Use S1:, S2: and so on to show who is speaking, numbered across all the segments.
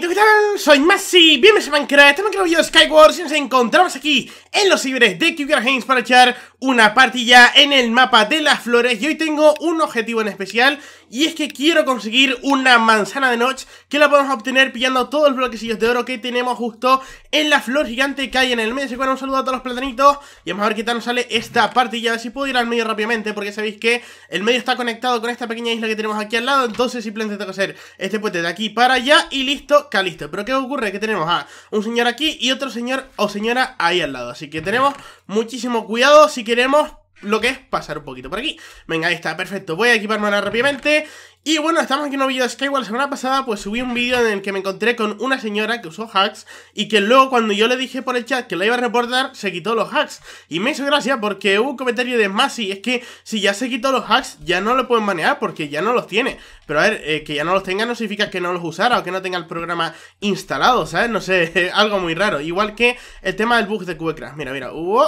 S1: ¿qué tal? Soy Masi, bienvenidos a Minecraft, estamos en el video de Skyward y nos encontramos aquí en los ciberes de Kyogre Games para echar una partida en el mapa de las flores y hoy tengo un objetivo en especial y es que quiero conseguir una manzana de noche que la podemos obtener pillando todos los bloquecillos de oro que tenemos justo en la flor gigante que hay en el medio. que bueno, un saludo a todos los platanitos y vamos a ver qué tal nos sale esta partida, a ver si puedo ir al medio rápidamente porque sabéis que el medio está conectado con esta pequeña isla que tenemos aquí al lado, entonces simplemente tengo que hacer este puente de aquí para allá y listo Calisto. Pero ¿qué ocurre? Que tenemos a un señor aquí y otro señor o señora ahí al lado. Así que tenemos muchísimo cuidado si queremos lo que es pasar un poquito por aquí Venga, ahí está, perfecto Voy a equiparme rápidamente y bueno, estamos aquí en un vídeo de Skyward. La semana pasada pues subí un vídeo en el que me encontré con una señora que usó hacks y que luego cuando yo le dije por el chat que la iba a reportar, se quitó los hacks. Y me hizo gracia porque hubo un comentario de Masi, es que si ya se quitó los hacks ya no lo pueden manejar porque ya no los tiene. Pero a ver, eh, que ya no los tenga no significa que no los usara o que no tenga el programa instalado, ¿sabes? No sé, algo muy raro. Igual que el tema del bug de Cuecra. Mira, mira. ¡uh!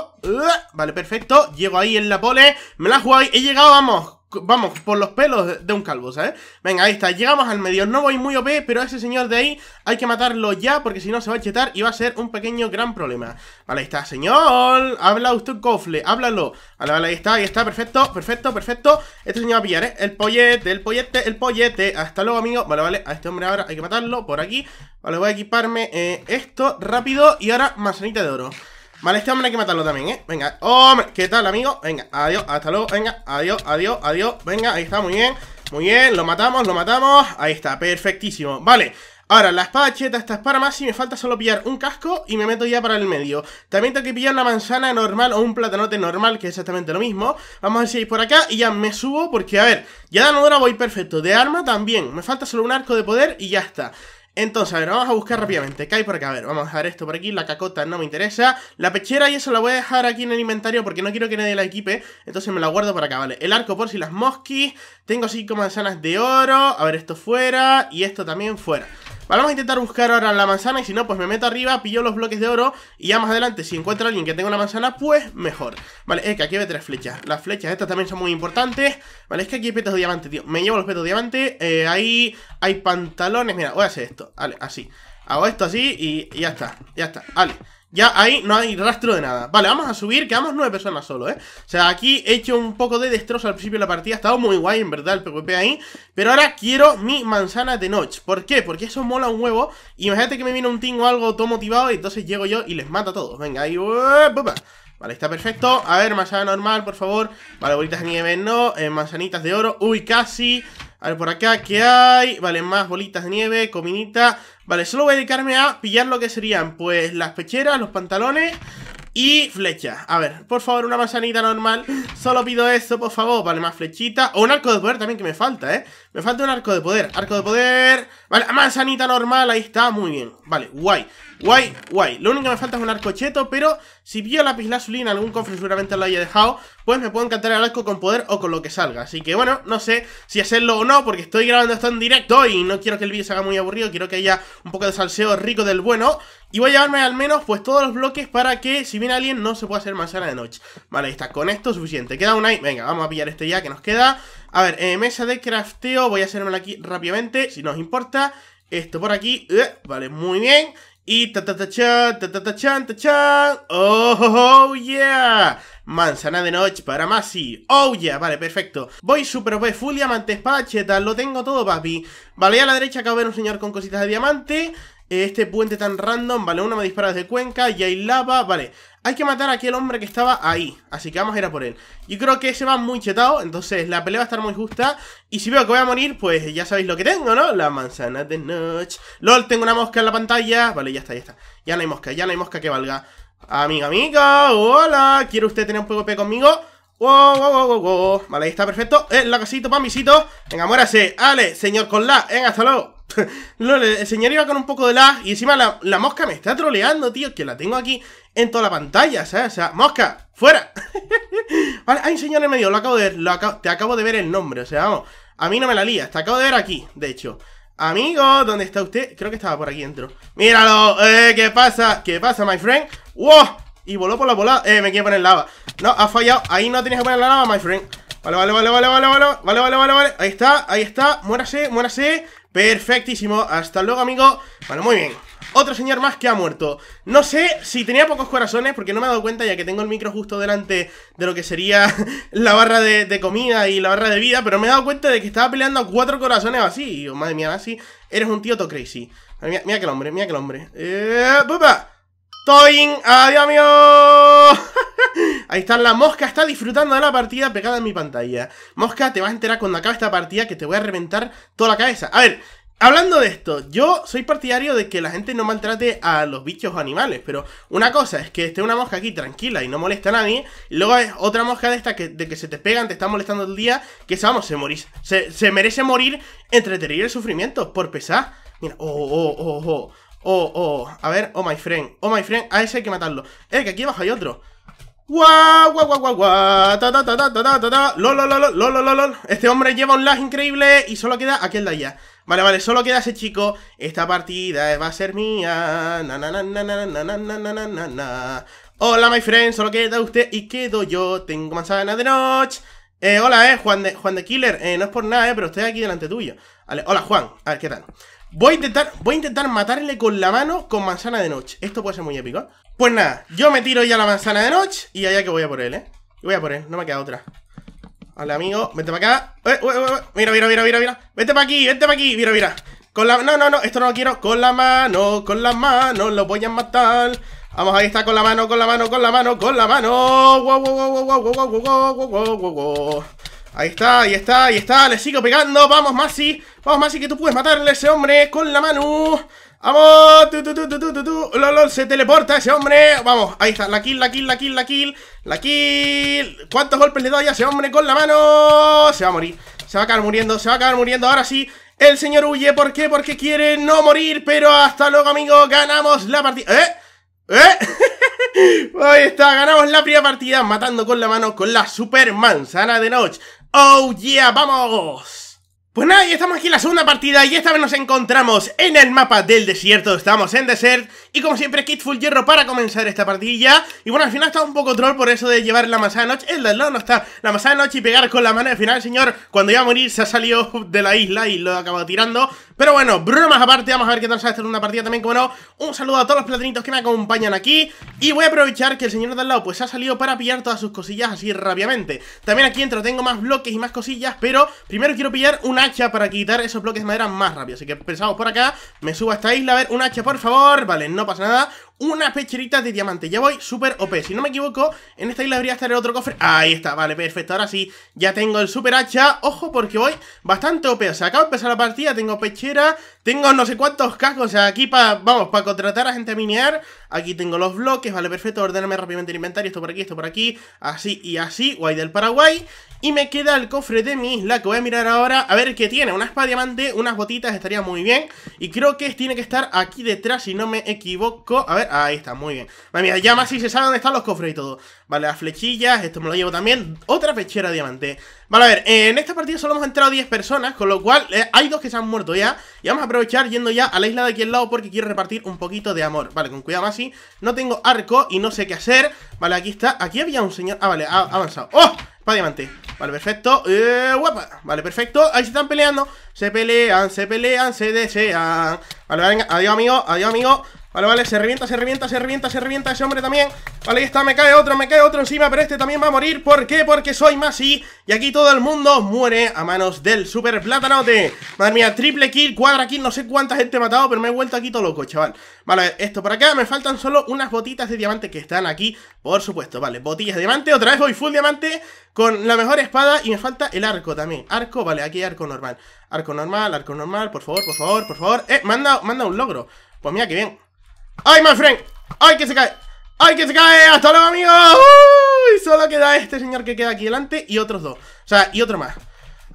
S1: vale, perfecto. Llego ahí en la pole, me la juego ahí, he llegado, vamos Vamos, por los pelos de un calvo, ¿sabes? Venga, ahí está, llegamos al medio No voy muy OP, pero a ese señor de ahí Hay que matarlo ya, porque si no se va a chetar Y va a ser un pequeño gran problema Vale, ahí está, señor, habla usted cofle Háblalo, vale, vale, ahí está, ahí está Perfecto, perfecto, perfecto, este señor va a pillar, ¿eh? El pollete, el pollete, el pollete Hasta luego, amigo, vale, vale, a este hombre ahora Hay que matarlo, por aquí, vale, voy a equiparme eh, Esto, rápido, y ahora manzanita de oro Vale, este hombre hay que matarlo también, ¿eh? Venga, hombre, ¿qué tal, amigo? Venga, adiós, hasta luego, venga, adiós, adiós, adiós Venga, ahí está, muy bien, muy bien Lo matamos, lo matamos, ahí está, perfectísimo Vale, Ahora, la espada cheta esta es para más y me falta solo pillar un casco y me meto ya para el medio. También tengo que pillar una manzana normal o un platanote normal, que es exactamente lo mismo. Vamos a ver por acá y ya me subo porque, a ver, ya de ahora voy perfecto. De arma también, me falta solo un arco de poder y ya está. Entonces, a ver, vamos a buscar rápidamente. ¿Qué hay por acá? A ver, vamos a dejar esto por aquí. La cacota no me interesa. La pechera y eso la voy a dejar aquí en el inventario porque no quiero que nadie la equipe. Entonces me la guardo por acá, ¿vale? El arco por si las mosquis. Tengo cinco manzanas de oro. A ver, esto fuera. Y esto también fuera. Vamos a intentar buscar ahora la manzana y si no, pues me meto arriba, pillo los bloques de oro y ya más adelante, si encuentro a alguien que tenga una manzana, pues mejor. Vale, es que aquí hay tres flechas. Las flechas estas también son muy importantes. Vale, es que aquí hay petos de diamante, tío. Me llevo los petos de diamante. Eh, ahí hay pantalones. Mira, voy a hacer esto. Vale, así. Hago esto así y ya está, ya está. Vale, ya ahí no hay rastro de nada Vale, vamos a subir, quedamos nueve personas solo, ¿eh? O sea, aquí he hecho un poco de destrozo al principio de la partida Ha estado muy guay, en verdad, el PvP ahí Pero ahora quiero mi manzana de noche ¿Por qué? Porque eso mola un huevo Imagínate que me viene un tingo o algo todo motivado Y entonces llego yo y les mato a todos Venga, ahí... Uh, vale, está perfecto A ver, manzana normal, por favor Vale, bolitas de nieve, no eh, Manzanitas de oro Uy, casi a ver, por acá, ¿qué hay? Vale, más bolitas de nieve, cominita. Vale, solo voy a dedicarme a pillar lo que serían, pues, las pecheras, los pantalones y flechas. A ver, por favor, una manzanita normal. Solo pido eso, por favor. Vale, más flechita. O un arco de poder también que me falta, ¿eh? Me falta un arco de poder. Arco de poder. Vale, manzanita normal, ahí está, muy bien. Vale, guay, guay, guay Lo único que me falta es un arco cheto, pero Si pillo la lazuli en algún cofre seguramente lo haya dejado Pues me puedo encantar el arco con poder O con lo que salga, así que bueno, no sé Si hacerlo o no, porque estoy grabando esto en directo Y no quiero que el vídeo se haga muy aburrido, quiero que haya Un poco de salseo rico del bueno y voy a llevarme al menos pues todos los bloques para que si viene alguien no se pueda hacer manzana de noche Vale, ahí está, con esto suficiente Queda un ahí, venga, vamos a pillar este ya que nos queda A ver, eh, mesa de crafteo, voy a hacérmela aquí rápidamente Si nos importa esto por aquí. Eh, vale, muy bien. Y ta ta ta chan, ta ta ta chan, ta chan. Oh, oh, oh, yeah. Manzana de noche para Masi. Oh, yeah. Vale, perfecto. Voy super voy full diamantes, pachetas. Lo tengo todo, papi. Vale, a la derecha acabo de ver un señor con cositas de diamante. Este puente tan random. Vale, uno me dispara desde Cuenca. Y hay lava. Vale, hay que matar a aquel hombre que estaba ahí, así que vamos a ir a por él. Yo creo que se va muy chetado, entonces la pelea va a estar muy justa. Y si veo que voy a morir, pues ya sabéis lo que tengo, ¿no? La manzana de noche. LOL, tengo una mosca en la pantalla. Vale, ya está, ya está. Ya no hay mosca, ya no hay mosca que valga. Amiga, amiga, hola. ¿Quiere usted tener un PvP conmigo? Wow, wow, wow, wow, Vale, ahí está, perfecto. Eh, la casito, pamisito. Venga, muérase. Ale, señor con la. Venga, hasta luego el señor iba con un poco de lag y encima la, mosca me está troleando, tío, que la tengo aquí en toda la pantalla, ¿sabes? O sea, mosca, fuera. vale, hay un señor en medio, lo acabo de te acabo de ver el nombre, o sea, vamos, a mí no me la lías, te acabo de ver aquí, de hecho. Amigo, ¿dónde está usted? Creo que estaba por aquí dentro. Míralo, eh, ¿qué pasa? ¿Qué pasa, my friend? ¡Wow! Y voló por la volada. Eh, me quiere poner lava. No, ha fallado. Ahí no tienes que poner la lava, my friend. Vale, vale, vale, vale, vale, vale, vale, vale, vale, vale. Ahí está, ahí está. Muérase, muérase. Perfectísimo, hasta luego amigo Bueno, muy bien, otro señor más que ha muerto No sé si tenía pocos corazones Porque no me he dado cuenta ya que tengo el micro justo delante De lo que sería la barra de, comida y la barra de vida Pero me he dado cuenta de que estaba peleando a cuatro corazones así madre mía, así eres un tío to crazy Mira, aquel hombre, mira que el hombre eh, Toin, adiós amigo. Ahí está la mosca, está disfrutando de la partida pegada en mi pantalla. Mosca, te vas a enterar cuando acabe esta partida que te voy a reventar toda la cabeza. A ver, Hablando de esto, yo soy partidario de que la gente no maltrate a los bichos o animales, pero una cosa es que esté una mosca aquí tranquila y no molesta a nadie, y luego es otra mosca de esta que, de que se te pegan, te está molestando el día, que vamos, se, se, merece morir entre el sufrimiento por pesar. Mira, oh, oh, oh, oh. Oh, oh, a ver, oh my friend Oh my friend, a ese hay que matarlo Eh, que aquí abajo hay otro Guau, guau, guau, guau, guau Ta, ta, ta, ta, ta, ta, Lol, lol, lol, lol, Este hombre lleva un lag increíble Y solo queda aquel de allá Vale, vale, solo queda ese chico. Esta partida va a ser mía. Na, na, na, na, na, na, na, Hola, my friend, solo queda usted y quedo yo. Tengo manzana de noche. Eh, hola, eh, Juan de, Juan de Killer. Eh, no es por nada, eh, pero estoy aquí delante tuyo. Vale, hola, Juan. A ver, ¿qué tal? Voy a intentar, voy a intentar matarle con la mano con manzana de noche. Esto puede ser muy épico, Pues nada, yo me tiro ya la manzana de noche y allá que voy a por él, ¿eh? Voy a por él, no me queda otra. Hola, amigo, vete para acá. mira, mira, mira, mira, mira. Vete para aquí, vente para aquí, mira, mira. Con la... No, no, no, esto no lo quiero. Con la mano, con la mano, lo voy a matar. Vamos, ahí está, con la mano, con la mano, con la mano, con la mano. Wow, wow, wow, wow, wow, wow, wow, wow, wow, wow, wow. Ahí está, ahí está, ahí está, le sigo pegando Vamos Masi, vamos Masi que tú puedes matarle a ese hombre Con la mano Vamos, tú, tú, tú, se teleporta ese hombre Vamos, ahí está, la kill, la kill, la kill, la kill La kill, cuántos golpes le doy a ese hombre Con la mano, se va a morir Se va a acabar muriendo, se va a acabar muriendo, ahora sí El señor huye, ¿por qué? Porque quiere no morir Pero hasta luego amigo, ganamos la partida ¿Eh? ¿Eh? Ahí está, ganamos la primera partida matando con la mano con la super manzana de noche. ¡Oh yeah! ¡Vamos! Pues nada, ya estamos aquí en la segunda partida y esta vez nos encontramos en el mapa del desierto, estamos en Desert y como siempre full Hierro para comenzar esta partida y bueno, al final está un poco troll por eso de llevar la masa de noche, el del no está la masa de noche y pegar con la mano, al final el señor cuando iba a morir se ha salido de la isla y lo ha acabado tirando pero bueno, bromas aparte, vamos a ver qué tal sale esta una partida también, como no un saludo a todos los platinitos que me acompañan aquí y voy a aprovechar que el señor del lado pues ha salido para pillar todas sus cosillas así rápidamente también aquí dentro tengo más bloques y más cosillas, pero primero quiero pillar una para quitar esos bloques de madera más rápido Así que pensamos por acá, me subo a esta isla, a ver, un hacha por favor Vale, no pasa nada una pecherita de diamante Ya voy súper OP, si no me equivoco En esta isla debería estar el otro cofre Ahí está, vale, perfecto, ahora sí Ya tengo el super hacha, ojo porque voy bastante OP O sea, acabo de empezar la partida, tengo pechera Tengo no sé cuántos cascos, o sea, aquí para, vamos, para contratar a gente a minear Aquí tengo los bloques, vale, perfecto Ordenarme rápidamente el inventario, esto por aquí, esto por aquí Así y así, guay del Paraguay y me queda el cofre de mi isla que voy a mirar ahora A ver qué tiene, una espada diamante, unas botitas estaría muy bien Y creo que tiene que estar aquí detrás si no me equivoco A ver Ahí está, muy bien. Madre mía, ya más si se sabe dónde están los cofres y todo. Vale, las flechillas, esto me lo llevo también. Otra pechera diamante. Vale, a ver, eh, en esta partida solo hemos entrado 10 personas, con lo cual eh, hay dos que se han muerto ya. Y vamos a aprovechar yendo ya a la isla de aquí al lado porque quiero repartir un poquito de amor. Vale, con cuidado, así No tengo arco y no sé qué hacer. Vale, aquí está. Aquí había un señor... Ah, vale, ha avanzado. ¡Oh! Para diamante. Vale, perfecto. Eh, guapa. Vale, perfecto. Ahí se están peleando. Se pelean, se pelean, se desean. Vale, venga. Adiós, amigo. Adiós, amigo. Vale, vale, se revienta, se revienta, se revienta, se revienta ese hombre también Vale, ahí está, me cae otro, me cae otro encima Pero este también va a morir, ¿por qué? Porque soy Masi Y aquí todo el mundo muere a manos del super platanote Madre mía, triple kill, cuadra kill, no sé cuánta gente he matado Pero me he vuelto aquí todo loco, chaval Vale, esto por acá, me faltan solo unas botitas de diamante que están aquí Por supuesto, vale, botillas de diamante Otra vez voy full diamante con la mejor espada Y me falta el arco también Arco, vale, aquí arco normal Arco normal, arco normal, por favor, por favor, por favor Eh, manda, manda un logro Pues mira, que bien ¡Ay, my friend! ¡Ay, que se cae! ¡Ay, que se cae! ¡Hasta luego, amigos! Y Solo queda este señor que queda aquí delante y otros dos. O sea, y otro más.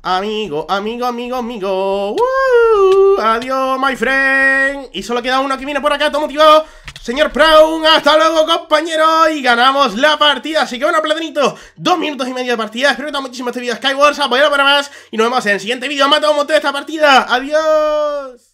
S1: Amigo, amigo, amigo, amigo. Adiós, my friend. Y solo queda uno que viene por acá, todo motivado. Señor Brown, hasta luego, compañero. Y ganamos la partida. Así que bueno, platanito. Dos minutos y medio de partida. Espero que te haya muchísimo este Sky Wars, Apoyalo para más. Y nos vemos en el siguiente vídeo, Mata un esta partida. Adiós.